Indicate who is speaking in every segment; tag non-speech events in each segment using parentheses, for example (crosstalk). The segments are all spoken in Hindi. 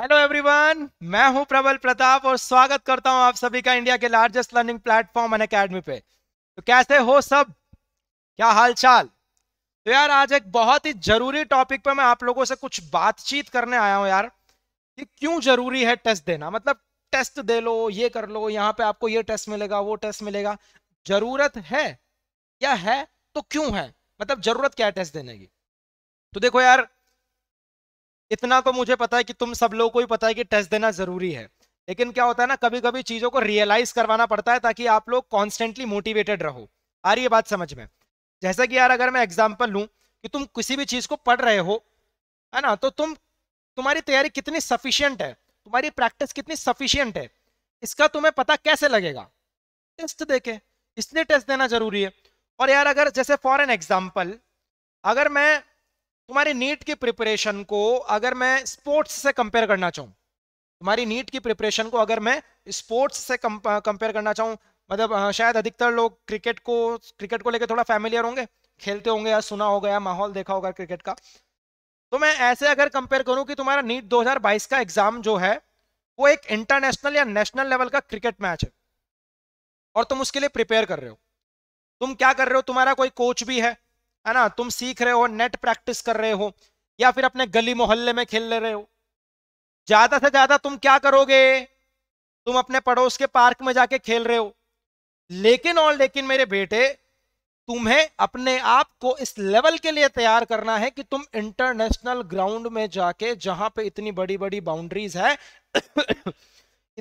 Speaker 1: हेलो एवरीवन मैं हूं प्रबल प्रताप और स्वागत करता हूं आप सभी का इंडिया के largest learning platform Unacademy पे तो कैसे हो सब क्या हालचाल तो यार आज एक बहुत ही जरूरी टॉपिक पे मैं आप लोगों से कुछ बातचीत करने आया हूं यार कि क्यों जरूरी है टेस्ट देना मतलब टेस्ट दे लो ये कर लो यहाँ पे आपको ये टेस्ट मिलेगा वो टेस्ट मिलेगा जरूरत है या है तो क्यों है मतलब जरूरत क्या है टेस्ट देने की तो देखो यार इतना तो मुझे पता है कि तुम सब लोगों को ही पता है कि टेस्ट देना जरूरी है लेकिन क्या होता है ना कभी कभी चीजों को रियलाइज करवाना पड़ता है ताकि आप लोग कॉन्स्टेंटली मोटिवेटेड रहो आ रही है बात समझ में जैसा कि यार अगर मैं एग्जाम्पल लूँ कि तुम किसी भी चीज को पढ़ रहे हो है ना तो तुम तुम्हारी तैयारी कितनी सफिशियंट है तुम्हारी प्रैक्टिस कितनी सफिशियंट है इसका तुम्हें पता कैसे लगेगा टेस्ट देखे इसलिए टेस्ट देना जरूरी है और यार अगर जैसे फॉर एन एग्जाम्पल अगर मैं तुम्हारे नीट की प्रिपरेशन को अगर मैं स्पोर्ट्स से कंपेयर करना चाहूँ तुम्हारी नीट की प्रिपरेशन को अगर मैं स्पोर्ट्स से कंपेयर करना चाहूँ मतलब शायद अधिकतर लोग क्रिकेट को क्रिकेट को लेकर थोड़ा फैमिलियर होंगे खेलते होंगे या सुना होगा या माहौल देखा होगा क्रिकेट का तो मैं ऐसे अगर कंपेयर करूं कि तुम्हारा नीट 2022 का एग्जाम जो है वो एक इंटरनेशनल या नेशनल लेवल का क्रिकेट मैच है और तुम उसके लिए प्रिपेयर कर रहे हो तुम क्या कर रहे हो तुम्हारा कोई कोच भी है है ना तुम सीख रहे हो नेट प्रैक्टिस कर रहे हो या फिर अपने गली मोहल्ले में खेल ले रहे हो ज्यादा से ज्यादा तुम क्या करोगे तुम अपने पड़ोस के पार्क में जाके खेल रहे हो लेकिन और लेकिन मेरे बेटे तुम्हें अपने आप को इस लेवल के लिए तैयार करना है कि तुम इंटरनेशनल ग्राउंड में जाके जहां पे इतनी बड़ी बड़ी बाउंड्रीज है (coughs)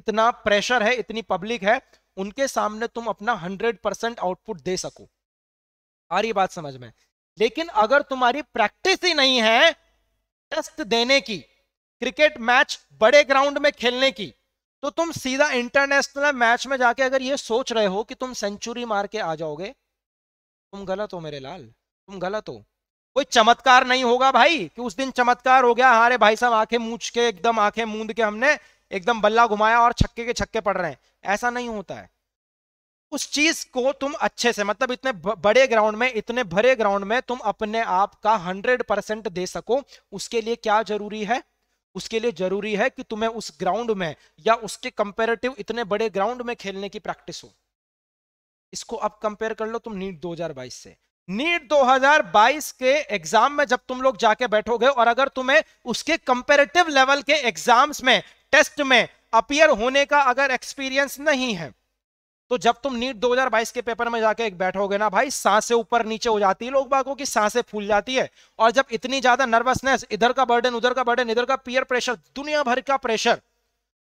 Speaker 1: इतना प्रेशर है इतनी पब्लिक है उनके सामने तुम अपना हंड्रेड परसेंट आउटपुट दे सको आ रही बात समझ में लेकिन अगर तुम्हारी प्रैक्टिस ही नहीं है टेस्ट देने की क्रिकेट मैच बड़े ग्राउंड में खेलने की तो तुम सीधा इंटरनेशनल मैच में जाके अगर ये सोच रहे हो कि तुम सेंचुरी मार के आ जाओगे तुम गलत हो मेरे लाल तुम गलत हो कोई चमत्कार नहीं होगा भाई कि उस दिन चमत्कार हो गया हारे भाई साहब आंखें मूछ के एकदम आंखें मूंद के हमने एकदम बल्ला घुमाया और छक्के के छक्के पड़ रहे हैं ऐसा नहीं होता है उस चीज को तुम अच्छे से मतलब इतने बड़े ग्राउंड में इतने भरे ग्राउंड में तुम अपने आप का हंड्रेड परसेंट दे सको उसके लिए क्या जरूरी है उसके लिए जरूरी है कि तुम्हें उस ग्राउंड में या उसके कंपेरेटिव इतने बड़े ग्राउंड में खेलने की प्रैक्टिस हो इसको अब कंपेयर कर लो तुम नीट 2022 से नीट 2022 के एग्जाम में जब तुम लोग जाके बैठोगे और अगर तुम्हें उसके कंपेरेटिव लेवल के एग्जाम्स में टेस्ट में अपियर होने का अगर एक्सपीरियंस नहीं है तो जब तुम नीट 2022 के पेपर में जाके एक बैठोगे ना भाई से ऊपर नीचे हो जाती है लोग बागों की सांसें फूल जाती है और जब इतनी ज्यादा नर्वसनेस इधर का बर्डन उधर का बर्डन इधर का पियर प्रेशर दुनिया भर का प्रेशर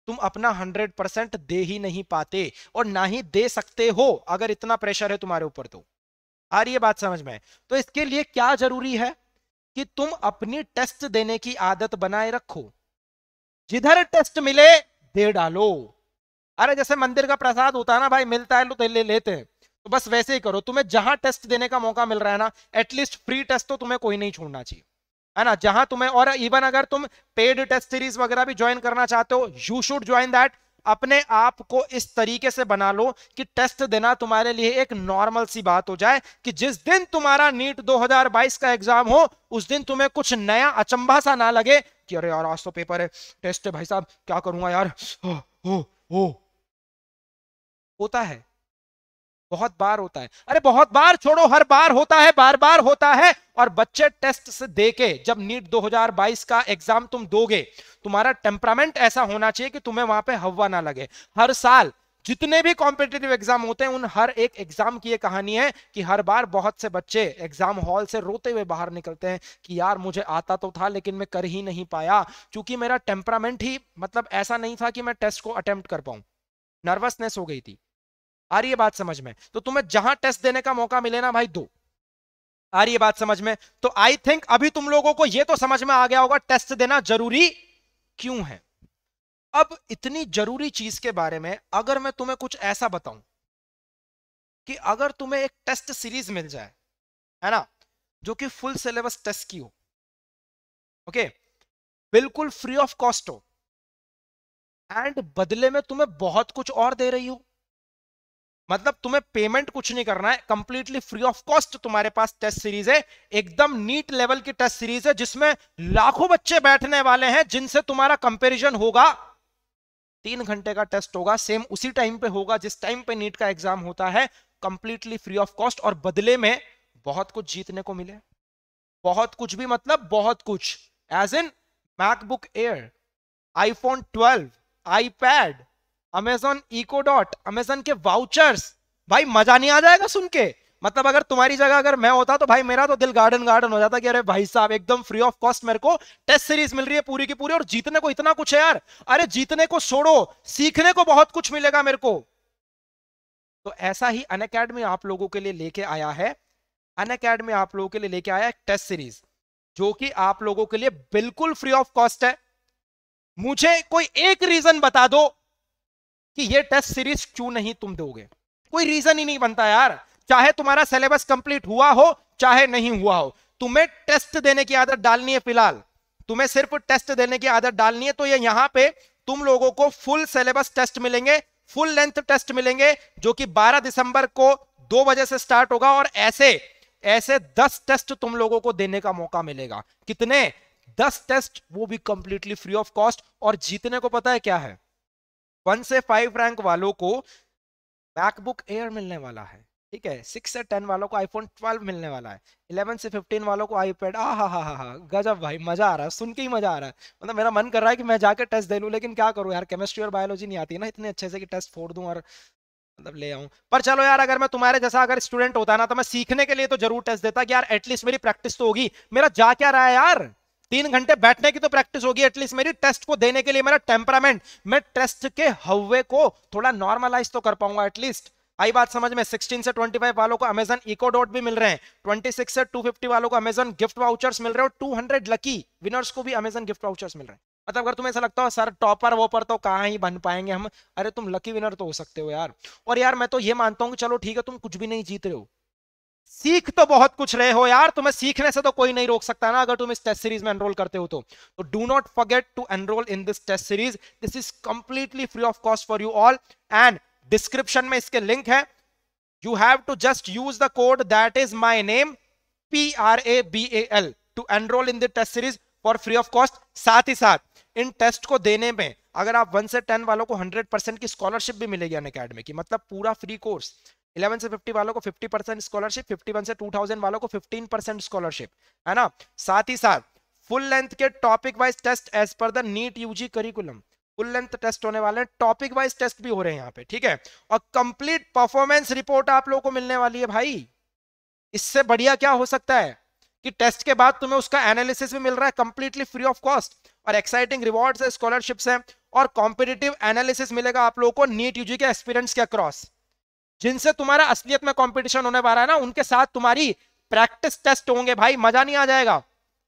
Speaker 1: तुम अपना हंड्रेड परसेंट दे ही नहीं पाते और ना ही दे सकते हो अगर इतना प्रेशर है तुम्हारे ऊपर तो आ रही है बात समझ में तो इसके लिए क्या जरूरी है कि तुम अपनी टेस्ट देने की आदत बनाए रखो जिधर टेस्ट मिले दे डालो अरे जैसे मंदिर का प्रसाद होता है ना भाई मिलता है तो ले लेते हैं तो बस वैसे ही करो तुम्हें जहां टेस्ट देने का मौका मिल रहा है ना एटलीस्ट फ्री टेस्ट तो तुम्हें कोई नहीं छोड़ना चाहिए है ना जहां तुम्हें और इवन अगर तुम पेड टेस्ट सीरीज वगैरह भी ज्वाइन करना चाहते हो यू शुड ज्वाइन दैट अपने आप को इस तरीके से बना लो कि टेस्ट देना तुम्हारे लिए एक नॉर्मल सी बात हो जाए कि जिस दिन तुम्हारा नीट 2022 का एग्जाम हो उस दिन तुम्हें कुछ नया अचंभा सा ना लगे कि अरे यार आज तो पेपर है टेस्ट है भाई साहब क्या करूंगा यार ओ ओ ओ होता है बहुत बार होता है अरे बहुत बार छोड़ो हर बार होता है बार बार होता है और बच्चे टेस्ट से देके जब नीट 2022 का एग्जाम तुम दोगे तुम्हारा टेम्परामेंट ऐसा होना चाहिए कि तुम्हें वहां पे हवा ना लगे हर साल जितने भी कॉम्पिटेटिव एग्जाम होते हैं उन हर एक एग्जाम की ये कहानी है कि हर बार बहुत से बच्चे एग्जाम हॉल से रोते हुए बाहर निकलते हैं कि यार मुझे आता तो था लेकिन मैं कर ही नहीं पाया क्योंकि मेरा टेम्परामेंट ही मतलब ऐसा नहीं था कि मैं टेस्ट को अटेम्प्ट कर पाऊं नर्वसनेस हो गई थी आ रही है बात समझ में तो तुम्हें जहां टेस्ट देने का मौका मिले ना भाई दो आ रही है बात समझ में तो आई थिंक अभी तुम लोगों को यह तो समझ में आ गया होगा टेस्ट देना जरूरी क्यों है अब इतनी जरूरी चीज के बारे में अगर मैं तुम्हें कुछ ऐसा बताऊं कि अगर तुम्हें एक टेस्ट सीरीज मिल जाए है ना जो कि फुल सिलेबस टेस्ट की हो ओके बिल्कुल फ्री ऑफ कॉस्ट हो एंड बदले में तुम्हें बहुत कुछ और दे रही हो मतलब तुम्हें पेमेंट कुछ नहीं करना है कंप्लीटली फ्री ऑफ कॉस्ट तुम्हारे पास टेस्ट सीरीज है एकदम नीट लेवल की टेस्ट सीरीज है जिसमें लाखों बच्चे बैठने वाले हैं जिनसे तुम्हारा कंपेरिजन होगा तीन घंटे का टेस्ट होगा सेम उसी टाइम पे होगा जिस टाइम पे नीट का एग्जाम होता है कंप्लीटली फ्री ऑफ कॉस्ट और बदले में बहुत कुछ जीतने को मिले बहुत कुछ भी मतलब बहुत कुछ as in MacBook Air iPhone 12, iPad Amazon echo dot Amazon के वाउचर्स भाई मजा नहीं आ जाएगा सुन के मतलब अगर तुम्हारी जगह अगर मैं होता तो भाई मेरा तो दिल गार्डन गार्डन हो जाता कि अरे भाई साहब एकदम फ्री ऑफ कॉस्ट मेरे को टेस्ट सीरीज मिल रही है पूरी की पूरी और जीतने को इतना कुछ है यार अरे जीतने को छोड़ो सीखने को बहुत कुछ मिलेगा मेरे को तो ऐसा ही अन अकेडमी आप लोगों के लिए लेके आया है अन अकेडमी आप लोगों के लिए लेके आया है टेस्ट सीरीज जो कि आप लोगों के लिए बिल्कुल फ्री ऑफ कॉस्ट है मुझे कोई एक रीजन बता दो कि ये टेस्ट सीरीज क्यों नहीं तुम दोगे कोई रीजन ही नहीं बनता यार चाहे तुम्हारा सिलेबस कंप्लीट हुआ हो चाहे नहीं हुआ हो तुम्हें टेस्ट देने की आदत डालनी है फिलहाल तुम्हें सिर्फ टेस्ट देने की आदत डालनी है तो ये यहां पे तुम लोगों को फुल सिलेबस टेस्ट मिलेंगे फुल लेंथ टेस्ट मिलेंगे जो कि 12 दिसंबर को दो बजे से स्टार्ट होगा और ऐसे ऐसे 10 टेस्ट तुम लोगों को देने का मौका मिलेगा कितने 10 टेस्ट वो भी कंप्लीटली फ्री ऑफ कॉस्ट और जीतने को पता है क्या है वन से फाइव रैंक वालों को मैकबुक एयर मिलने वाला है ठीक है सिक्स से टेन वालों को आईफोन ट्वेल्व मिलने वाला है इलेवन से फिफ्टीन वालों को आईपैड आ हा हा हा हा गजब भाई मजा आ रहा है सुन के ही मजा आ रहा है मतलब मेरा मन कर रहा है कि मैं जाकर टेस्ट दे लूँ लेकिन क्या करूँ यार केमिस्ट्री और बायोलॉजी नहीं आती ना इतने अच्छे से कि टेस्ट फोड़ दूँ और मतलब ले आऊँ पर चलो यार अगर मैं तुम्हारे जैसा अगर स्टूडेंट होता ना तो मैं सीखने के लिए तो जरूर टेस्ट देता कि यार एटलीस्ट मेरी प्रैक्टिस तो होगी मेरा जा क्या रहा है यार तीन घंटे बैठने की तो प्रैक्टिस होगी एटलीस्ट मेरी टेस्ट को देने के लिए मेरा टेम्परामेंट मैं टेस्ट के हवे को थोड़ा नॉर्मलाइज तो कर पाऊंगा एटलीस्ट आई बात समझ में 16 से 25 वालों को अमेजन इको डॉट भी मिल रहे हैं 26 से 250 वालों को अमेजन गिफ्ट वाउचर्स मिल रहे हैं और 200 लकी विनर्स को भी अमेजन गिफ्ट वाउचर्स मिल रहे हैं मतलब अगर तुम्हें ऐसा लगता हो सर टॉपर वॉपर तो कहाँ ही बन पाएंगे हम अरे तुम लकी विनर तो हो सकते हो यार और यार मैं तो ये मानता हूँ चलो ठीक है तुम कुछ भी नहीं जीत रहे हो सीख तो बहुत कुछ रहे हो यार तुम्हें सीखने से तो कोई नहीं रोक सकता ना अगर तुम इस टेस्ट सीरीज में एनरोल करते हो तो तो do not forget to enroll in this test series this is completely free of cost for you all and description में इसके लिंक है you have to just use the code that is my name P R A B A L to enroll in the test series for free of cost साथ ही साथ इन टेस्ट को देने में अगर आप वन से टेन वालों को हंड्रेड परसेंट की स्कॉलरशिप भी मिलेगी अन अकेडमी की मतलब पूरा फ्री कोर्स इलेवन से फिफ्टी वालों को fifty percent scholarship fifty one से टू थाउजेंड वालों को फिफ्टीन परसेंट स्कॉलरशिप है ना साथ ही साथ फुल लेंथ के topic wise test as per the NEET UG curriculum full length test होने वाले हैं टॉपिक वाइज टेस्ट भी हो रहे हैं यहाँ पे ठीक है और कंप्लीट परफॉर्मेंस रिपोर्ट आप लोगों को मिलने वाली है भाई इससे बढ़िया क्या हो सकता है कि टेस्ट के बाद तुम्हें उसका एनालिसिस भी मिल रहा है कंप्लीटली फ्री ऑफ कॉस्ट और एक्साइटिंग रिवॉर्ड्स है स्कॉलरशिप्स हैं और कॉम्पिटेटिव एनालिसिस मिलेगा आप लोगों को नीट यूजी के एक्सपीरियंस के अक्रॉस जिनसे तुम्हारा असलियत में कॉम्पिटिशन होने वाला है ना उनके साथ तुम्हारी प्रैक्टिस टेस्ट होंगे भाई मजा नहीं आ जाएगा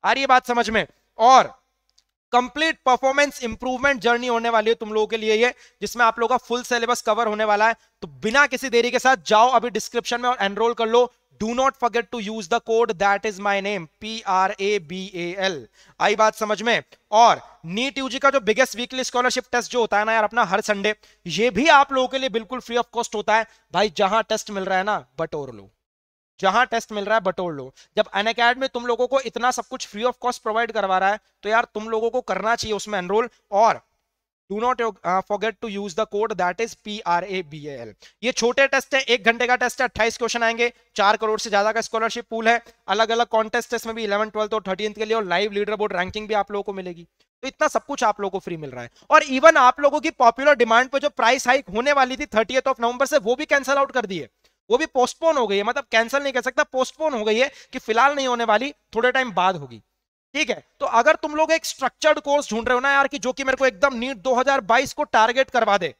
Speaker 1: आ रही है बात समझ में और कंप्लीट परफॉर्मेंस इंप्रूवमेंट जर्नी होने वाली है तुम लोगों के लिए ये जिसमें आप लोगों का फुल सिलेबस कवर होने वाला है तो बिना किसी देरी के साथ जाओ अभी डिस्क्रिप्शन में और एनरोल कर लो do not forget to use the code that is my name P R A B A L आई बात समझ में और नीट यूजी का जो बिगेस्ट वीकली स्कॉलरशिप टेस्ट जो होता है ना यार अपना हर संडे ये भी आप लोगों के लिए बिल्कुल फ्री ऑफ कॉस्ट होता है भाई जहां टेस्ट मिल रहा है ना बटोर लो जहां टेस्ट मिल रहा है बटोर लो जब अन में तुम लोगों को इतना सब कुछ फ्री ऑफ कॉस्ट प्रोवाइड करवा रहा है तो यार तुम लोगों को करना चाहिए उसमें एनरोल और do not forget to use the code that is P R A B L ये छोटे टेस्ट है एक घंटे का टेस्ट है अट्ठाईस क्वेश्चन आएंगे चार करोड़ से ज्यादा का स्कॉलरशिप पूल है अलग अलग कॉन्टेस्ट में भी इलेवन ट्वेल्थ और थर्टीन के लिए और लाइव लीडर बोर्ड रैंकिंग भी आप लोगों को मिलेगी तो इतना सब कुछ आप लोगों को फ्री मिल रहा है और इवन आप लोगों की पॉपुलर डिमांड पर जो प्राइस हाइक होने वाली थी थर्टी ऑफ नवंबर से वो भी कैंसल आउट कर दिए वो भी पोस्टपोन हो गई है मतलब कैंसिल नहीं कर सकता पोस्टपोन हो गई है कि फिलहाल नहीं होने वाली थोड़े टाइम बाद होगी ठीक है तो अगर तुम लोग एक स्ट्रक्चर्ड कोर्स ढूंढ रहे हो ना यार कि जो कि मेरे को एकदम नीट 2022 को टारगेट करवा दे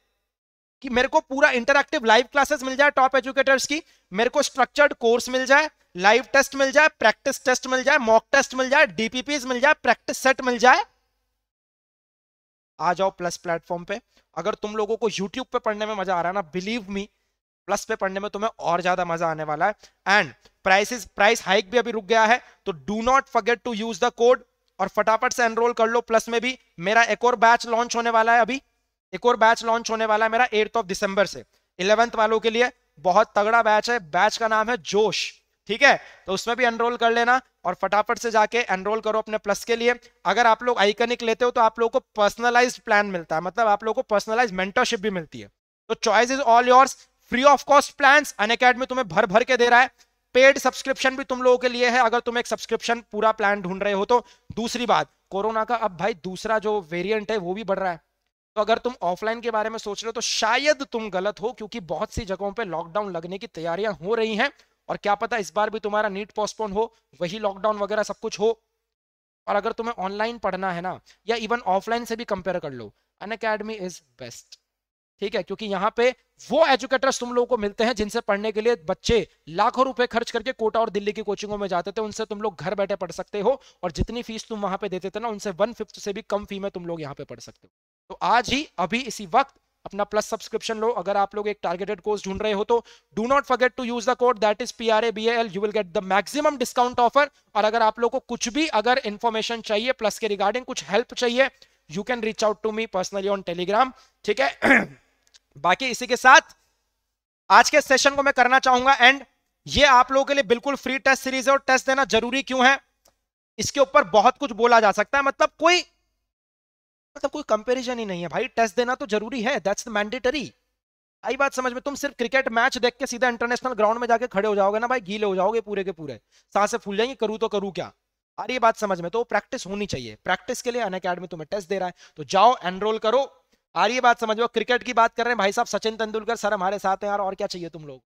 Speaker 1: कि मेरे को पूरा इंटरक्टिव लाइव क्लासेस मिल जाए टॉप एजुकेटर्स की मेरे को स्ट्रक्चर्ड कोर्स मिल जाए लाइव टेस्ट मिल जाए प्रैक्टिस टेस्ट मिल जाए मॉक टेस्ट मिल जाए डीपीपी मिल जाए प्रैक्टिस सेट मिल जाए आ जाओ प्लस प्लेटफॉर्म पे अगर तुम लोगों को यूट्यूब पे पढ़ने में मजा आ रहा है ना बिलीव मी प्लस पे पढ़ने में तुम्हें और ज्यादा मजा आने वाला है एंड प्राइसेस प्राइस हाइक भी अभी रुक गया है तो do not forget to use the code और फटाफट से एनरोल कर लो प्लस में भी मेरा एक और बैच लॉन्च होने वाला है अभी एक और बैच लॉन्च होने वाला है मेरा एट्थ ऑफ दिसंबर से इलेवेंथ वालों के लिए बहुत तगड़ा बैच है बैच का नाम है जोश ठीक है तो उसमें भी एनरोल कर लेना और फटाफट से जाके एनरोल करो अपने प्लस के लिए अगर आप लोग आइकनिक लेते हो तो आप लोगों को पर्सनलाइज प्लान मिलता है मतलब आप लोगों को पर्सनलाइज मेंटरशिप भी मिलती है तो choice is all yours free of cost plan अन तुम्हें भर भर के दे रहा है पेड सब्सक्रिप्शन भी तुम लोगों के लिए है अगर तुम एक सब्सक्रिप्शन पूरा प्लान ढूंढ रहे हो तो दूसरी बात कोरोना का अब भाई दूसरा जो वेरिएंट है वो भी बढ़ रहा है तो अगर तुम ऑफलाइन के बारे में सोच रहे हो तो शायद तुम गलत हो क्योंकि बहुत सी जगहों पे लॉकडाउन लगने की तैयारियां हो रही हैं और क्या पता इस बार भी तुम्हारा नीट पोस्टपोन हो वही लॉकडाउन वगैरह सब कुछ हो और अगर तुम्हें ऑनलाइन पढ़ना है ना या इवन ऑफलाइन से भी कंपेयर कर लो अन इज बेस्ट ठीक है क्योंकि यहाँ पे वो एजुकेटर्स तुम लोगों को मिलते हैं जिनसे पढ़ने के लिए बच्चे लाखों रुपए खर्च करके कोटा और दिल्ली की कोचिंगों में जाते थे उनसे तुम लोग घर बैठे पढ़ सकते हो और जितनी फीस तुम वहां पे देते थे ना उनसे वन फिफ्थ से भी कम फी में तुम लोग यहाँ पे पढ़ सकते हो तो आज ही अभी इसी वक्त अपना प्लस सब्सक्रिप्शन लो अगर आप लोग एक टारगेटेड कोर्स ढूंढ रहे हो तो do not forget to use the code that is P R A B L you will get the maximum discount offer और अगर आप लोग को कुछ भी अगर इन्फॉर्मेशन चाहिए प्लस के रिगार्डिंग कुछ हेल्प चाहिए you can reach out to me personally on Telegram ठीक है (clears throat) बाकी इसी के साथ आज के सेशन को मैं करना चाहूंगा एंड ये आप लोगों के लिए बिल्कुल फ्री टेस्ट सीरीज है और टेस्ट देना जरूरी क्यों है इसके ऊपर बहुत कुछ बोला जा सकता है मतलब कोई मतलब कोई कंपैरिजन ही नहीं है भाई टेस्ट देना तो जरूरी है दैट्स मैंडेटरी आई बात समझ में तुम सिर्फ क्रिकेट मैच देख के सीधा इंटरनेशनल ग्राउंड में जाके खड़े हो जाओगे ना भाई गीले हो जाओगे पूरे के पूरे सांसें फूल जाएंगे करूँ तो करूँ क्या अरे ये बात समझ में तो प्रैक्टिस होनी चाहिए प्रैक्टिस के लिए अन अकेडमी तुम्हें टेस्ट दे रहा है तो जाओ एनरोल करो आ रही बात समझ में क्रिकेट की बात कर रहे हैं भाई साहब सचिन तेंदुलकर सर हमारे साथ हैं यार और क्या चाहिए तुम लोग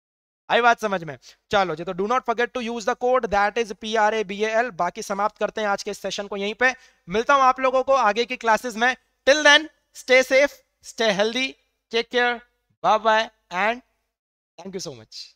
Speaker 1: आई बात समझ में चलो जी तो do not forget to use the code that is P R A B L बाकी समाप्त करते हैं आज के सेशन को यहीं पे मिलता हूं आप लोगों को आगे की क्लासेस में till then stay safe stay healthy take care bye bye and thank you so much